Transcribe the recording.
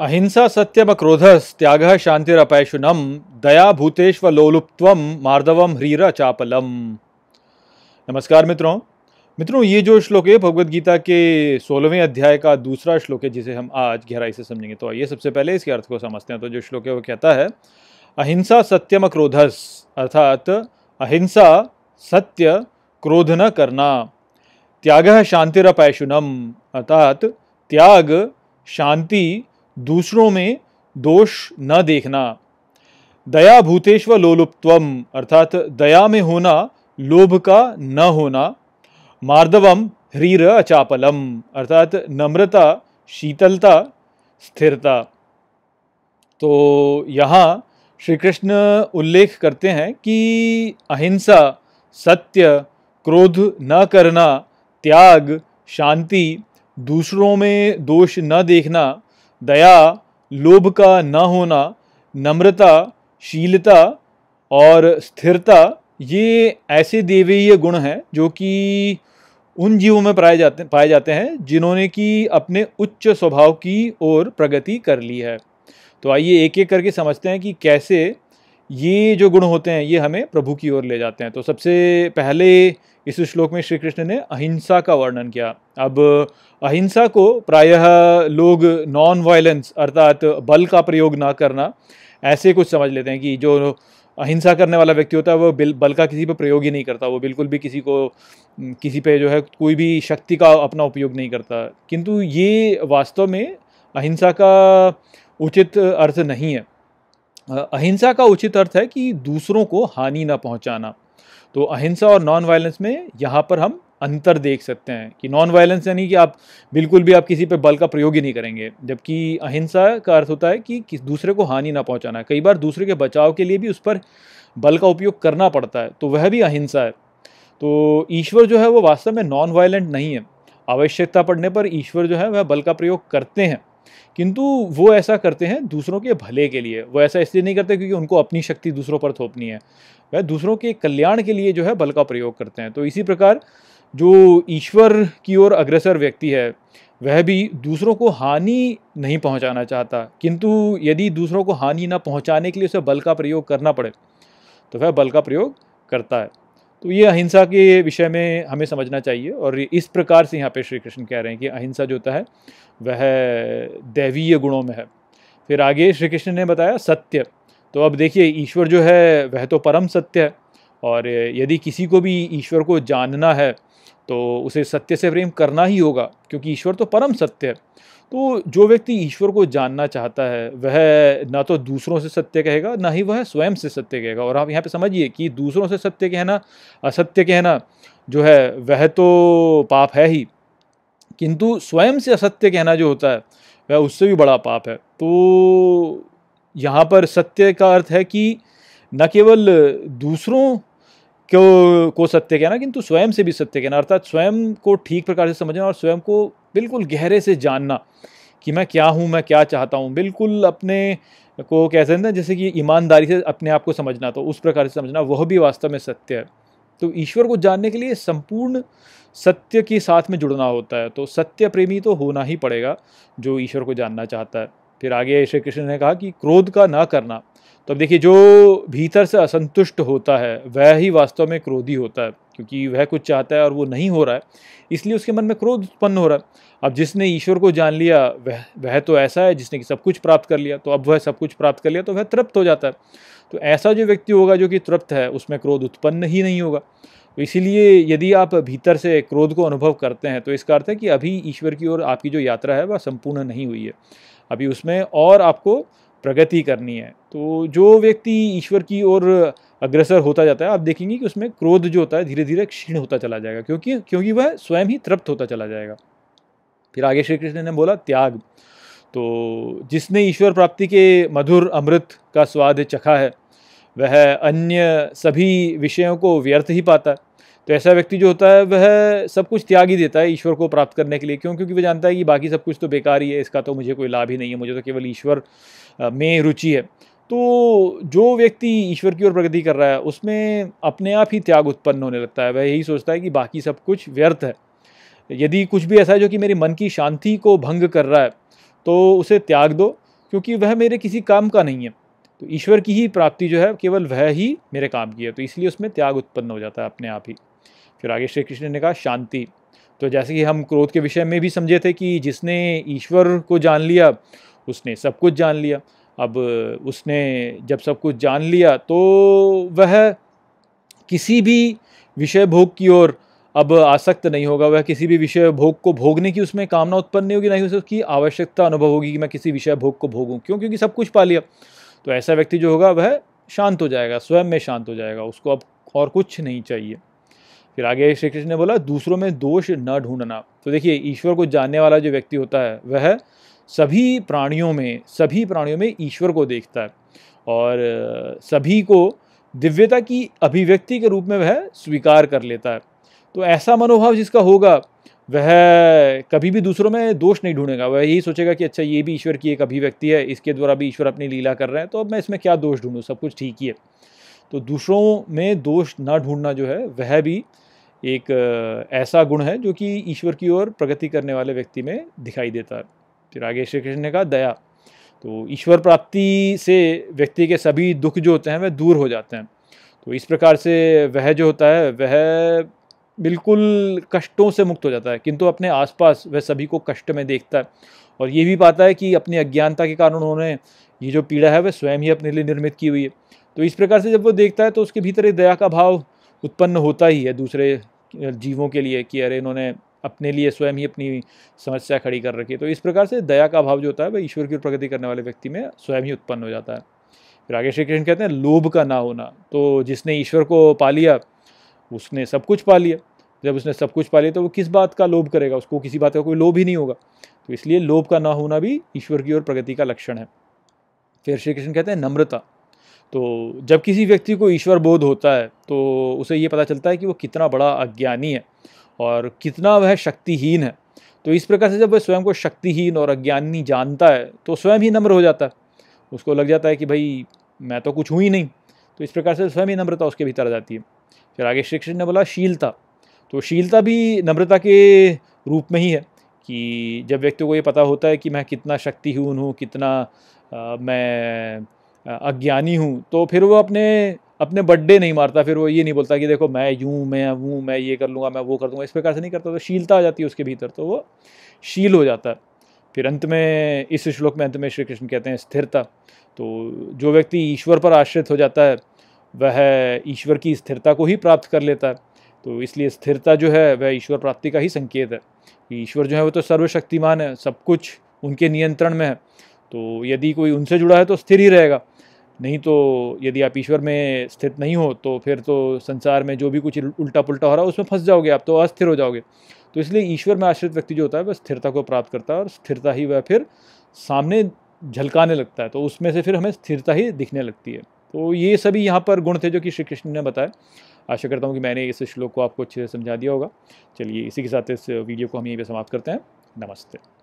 अहिंसा सत्यम क्रोधस्त्याग शांतिरपैशुनम दया भूतेश्व लोलुप्त मार्दव ह्रीर चापलम नमस्कार मित्रों मित्रों ये जो श्लोक है भगवत गीता के सोलहवें अध्याय का दूसरा श्लोक है जिसे हम आज गहराई से समझेंगे तो आइए सबसे पहले इसके अर्थ को समझते हैं तो जो श्लोक है वो कहता है अहिंसा सत्यम क्रोधस अर्थात अहिंसा सत्य क्रोध न करना त्याग शांतिरपैशुनम अर्थात त्याग शांति दूसरों में दोष न देखना दया भूतेश्व लोलुप्तम अर्थात दया में होना लोभ का न होना मार्दवम ह्रीर अचापलम अर्थात नम्रता शीतलता स्थिरता तो यहाँ श्री कृष्ण उल्लेख करते हैं कि अहिंसा सत्य क्रोध न करना त्याग शांति दूसरों में दोष न देखना दया लोभ का न होना नम्रता शीलता और स्थिरता ये ऐसे देवीय गुण हैं जो कि उन जीवों में पाए जाते पाए जाते हैं जिन्होंने कि अपने उच्च स्वभाव की ओर प्रगति कर ली है तो आइए एक एक करके समझते हैं कि कैसे ये जो गुण होते हैं ये हमें प्रभु की ओर ले जाते हैं तो सबसे पहले इस श्लोक में श्री कृष्ण ने अहिंसा का वर्णन किया अब अहिंसा को प्रायः लोग नॉन वायलेंस अर्थात बल का प्रयोग ना करना ऐसे कुछ समझ लेते हैं कि जो अहिंसा करने वाला व्यक्ति होता है वो बिल बल का किसी पर प्रयोग ही नहीं करता वो बिल्कुल भी किसी को किसी पे जो है कोई भी शक्ति का अपना उपयोग नहीं करता किंतु ये वास्तव में अहिंसा का उचित अर्थ नहीं है अहिंसा का उचित अर्थ है कि दूसरों को हानि ना पहुंचाना तो अहिंसा और नॉन वायलेंस में यहाँ पर हम अंतर देख सकते हैं कि नॉन वायलेंस यानी कि आप बिल्कुल भी आप किसी पे बल का प्रयोग ही नहीं करेंगे जबकि अहिंसा का अर्थ होता है कि किस दूसरे को हानि ना पहुंचाना कई बार दूसरे के बचाव के लिए भी उस पर बल का उपयोग करना पड़ता है तो वह भी अहिंसा है तो ईश्वर जो है वो वास्तव में नॉन वायलेंट नहीं है आवश्यकता पड़ने पर ईश्वर जो है वह बल का प्रयोग करते हैं किंतु वो ऐसा करते हैं दूसरों के भले के लिए वो ऐसा इसलिए नहीं करते क्योंकि उनको अपनी शक्ति दूसरों पर थोपनी है वह दूसरों के कल्याण के लिए जो है बल का प्रयोग करते हैं तो इसी प्रकार जो ईश्वर की ओर अग्रसर व्यक्ति है वह भी दूसरों को हानि नहीं पहुंचाना चाहता किंतु यदि दूसरों को हानि ना पहुंचाने के लिए उसे बल का प्रयोग करना पड़े तो वह बल का प्रयोग करता है तो ये अहिंसा के विषय में हमें समझना चाहिए और इस प्रकार से यहाँ पे श्री कृष्ण कह रहे हैं कि अहिंसा जो होता है वह दैवीय गुणों में है फिर आगे श्री कृष्ण ने बताया सत्य तो अब देखिए ईश्वर जो है वह तो परम सत्य है और यदि किसी को भी ईश्वर को जानना है तो उसे सत्य से प्रेम करना ही होगा क्योंकि ईश्वर तो परम सत्य है तो जो व्यक्ति ईश्वर को जानना चाहता है वह ना तो दूसरों से सत्य कहेगा ना ही वह स्वयं से सत्य कहेगा और आप यहाँ पे समझिए कि दूसरों से सत्य कहना असत्य कहना जो है वह तो पाप है ही किंतु स्वयं से असत्य कहना जो होता है वह उससे भी बड़ा पाप है तो यहाँ पर सत्य का अर्थ है कि न केवल दूसरों को को सत्य कहना किंतु स्वयं से भी सत्य कहना अर्थात स्वयं को ठीक प्रकार से समझना और स्वयं को बिल्कुल गहरे से जानना कि मैं क्या हूँ मैं क्या चाहता हूँ बिल्कुल अपने को कहते हैं ना जैसे कि ईमानदारी से अपने आप को समझना तो उस प्रकार से समझना वह भी वास्तव में सत्य है तो ईश्वर को जानने के लिए संपूर्ण सत्य के साथ में जुड़ना होता है तो सत्य प्रेमी तो होना ही पड़ेगा जो ईश्वर को जानना चाहता है फिर आगे श्री कृष्ण ने कहा कि क्रोध का ना करना तो अब देखिए जो भीतर से असंतुष्ट होता है वह ही वास्तव में क्रोधी होता है क्योंकि वह कुछ चाहता है और वो नहीं हो रहा है इसलिए उसके मन में क्रोध उत्पन्न हो रहा है अब जिसने ईश्वर को जान लिया वह वह तो ऐसा है जिसने कि सब कुछ प्राप्त कर लिया तो अब वह सब कुछ प्राप्त कर लिया तो वह तृप्त हो जाता है तो ऐसा जो व्यक्ति होगा जो कि तृप्त है उसमें क्रोध उत्पन्न ही नहीं होगा तो इसीलिए यदि आप भीतर से क्रोध को अनुभव करते हैं तो इसका अर्थ है कि अभी ईश्वर की ओर आपकी जो यात्रा है वह संपूर्ण नहीं हुई है अभी उसमें और आपको प्रगति करनी है तो जो व्यक्ति ईश्वर की ओर अग्रसर होता जाता है आप देखेंगे कि उसमें क्रोध जो होता है धीरे धीरे क्षीण होता चला जाएगा क्योंकि क्योंकि वह स्वयं ही तृप्त होता चला जाएगा फिर आगे श्री कृष्ण ने बोला त्याग तो जिसने ईश्वर प्राप्ति के मधुर अमृत का स्वाद चखा है वह अन्य सभी विषयों को व्यर्थ ही पाता है तो ऐसा व्यक्ति जो होता है वह सब कुछ त्याग ही देता है ईश्वर को प्राप्त करने के लिए क्यों क्योंकि वह जानता है कि बाकी सब कुछ तो बेकार ही है इसका तो मुझे कोई लाभ ही नहीं है मुझे तो केवल ईश्वर में रुचि है तो जो व्यक्ति ईश्वर की ओर प्रगति कर रहा है उसमें अपने आप ही त्याग उत्पन्न होने लगता है वह यही सोचता है कि बाकी सब कुछ व्यर्थ है यदि कुछ भी ऐसा है जो कि मेरे मन की शांति को भंग कर रहा है तो उसे त्याग दो क्योंकि वह मेरे किसी काम का नहीं है तो ईश्वर की ही प्राप्ति जो है केवल वह ही मेरे काम की है तो इसलिए उसमें त्याग उत्पन्न हो जाता है अपने आप ही फिर आगे श्री कृष्ण ने कहा शांति तो जैसे कि हम क्रोध के विषय में भी समझे थे कि जिसने ईश्वर को जान लिया उसने सब कुछ जान लिया अब उसने जब सब कुछ जान लिया तो वह किसी भी विषय भोग की ओर अब आसक्त नहीं होगा वह किसी भी विषय भोग को भोगने की उसमें कामना उत्पन्न नहीं होगी ना ही उसे उसकी आवश्यकता अनुभव होगी कि मैं किसी विषय भोग को भोगूँ क्यों क्योंकि सब कुछ पा लिया तो ऐसा व्यक्ति जो होगा वह शांत हो जाएगा स्वयं में शांत हो जाएगा उसको अब और कुछ नहीं चाहिए फिर आगे श्री कृष्ण ने बोला दूसरों में दोष न ढूंढना तो देखिए ईश्वर को जानने वाला जो व्यक्ति होता है वह सभी प्राणियों में सभी प्राणियों में ईश्वर को देखता है और सभी को दिव्यता की अभिव्यक्ति के रूप में वह स्वीकार कर लेता है तो ऐसा मनोभाव जिसका होगा वह कभी भी दूसरों में दोष नहीं ढूंढेगा वह यही सोचेगा कि अच्छा ये भी ईश्वर की एक अभिव्यक्ति है इसके द्वारा भी ईश्वर अपनी लीला कर रहे हैं तो अब मैं इसमें क्या दोष ढूंढूँ सब कुछ ठीक ही है तो दूसरों में दोष ना ढूंढना जो है वह भी एक ऐसा गुण है जो कि ईश्वर की ओर प्रगति करने वाले व्यक्ति में दिखाई देता है फिर आगे श्री कृष्ण ने कहा दया तो ईश्वर प्राप्ति से व्यक्ति के सभी दुख जो होते हैं वह दूर हो जाते हैं तो इस प्रकार से वह जो होता है वह बिल्कुल कष्टों से मुक्त हो जाता है किंतु अपने आसपास वह सभी को कष्ट में देखता है और ये भी पाता है कि अपनी अज्ञानता के कारण उन्होंने ये जो पीड़ा है वह स्वयं ही अपने लिए निर्मित की हुई है तो इस प्रकार से जब वो देखता है तो उसके भीतर एक दया का भाव उत्पन्न होता ही है दूसरे जीवों के लिए कि अरे इन्होंने अपने लिए स्वयं ही अपनी समस्या खड़ी कर रखी है तो इस प्रकार से दया का अभाव जो होता है वह ईश्वर की प्रगति करने वाले व्यक्ति में स्वयं ही उत्पन्न हो जाता है फिर आगे श्री कृष्ण कहते हैं लोभ का ना होना तो जिसने ईश्वर को पा लिया उसने सब कुछ पा लिया जब उसने सब कुछ पा लिया तो वो किस बात का लोभ करेगा उसको किसी बात का कोई लोभ ही नहीं होगा तो इसलिए लोभ का ना होना भी ईश्वर की ओर प्रगति का लक्षण है फिर श्री कृष्ण कहते हैं नम्रता तो जब किसी व्यक्ति को ईश्वर बोध होता है तो उसे ये पता चलता है कि वो कितना बड़ा अज्ञानी है और कितना वह शक्तिहीन है तो इस प्रकार से जब वह स्वयं को शक्तिहीन और अज्ञानी जानता है तो स्वयं ही नम्र हो जाता है उसको लग जाता है कि भाई मैं तो कुछ हूँ ही नहीं तो इस प्रकार से स्वयं ही नम्रता उसके भीतर आ जाती है फिर आगे श्री कृष्ण ने बोला शीलता तो शीलता भी नम्रता के रूप में ही है कि जब व्यक्ति को ये पता होता है कि मैं कितना शक्तिहीन हूँ कितना आ, मैं अज्ञानी हूँ तो फिर वो अपने अपने बर्थडे नहीं मारता फिर वो ये नहीं बोलता कि देखो मैं यूँ मैं वो मैं ये कर लूँगा मैं वो कर दूँगा इस प्रकार से नहीं करता तो शीलता आ जाती है उसके भीतर तो वो शील हो जाता है फिर अंत में इस श्लोक में अंत में श्री कृष्ण कहते हैं स्थिरता तो जो व्यक्ति ईश्वर पर आश्रित हो जाता है वह ईश्वर की स्थिरता को ही प्राप्त कर लेता है तो इसलिए स्थिरता जो है वह ईश्वर प्राप्ति का ही संकेत है कि ईश्वर जो है वो तो सर्वशक्तिमान है सब कुछ उनके नियंत्रण में है तो यदि कोई उनसे जुड़ा है तो स्थिर ही रहेगा नहीं तो यदि आप ईश्वर में स्थित नहीं हो तो फिर तो संसार में जो भी कुछ उल्टा पुल्टा हो रहा है उसमें फंस जाओगे आप तो अस्थिर हो जाओगे तो इसलिए ईश्वर में आश्रित व्यक्ति जो होता है वह स्थिरता को प्राप्त करता है और स्थिरता ही वह फिर सामने झलकाने लगता है तो उसमें से फिर हमें स्थिरता ही दिखने लगती है तो ये सभी यहाँ पर गुण थे जो कि श्री कृष्ण ने बताया आशा करता हूँ कि मैंने इस श्लोक को आपको अच्छे से समझा दिया होगा चलिए इसी के साथ इस वीडियो को हम यहीं पर समाप्त करते हैं नमस्ते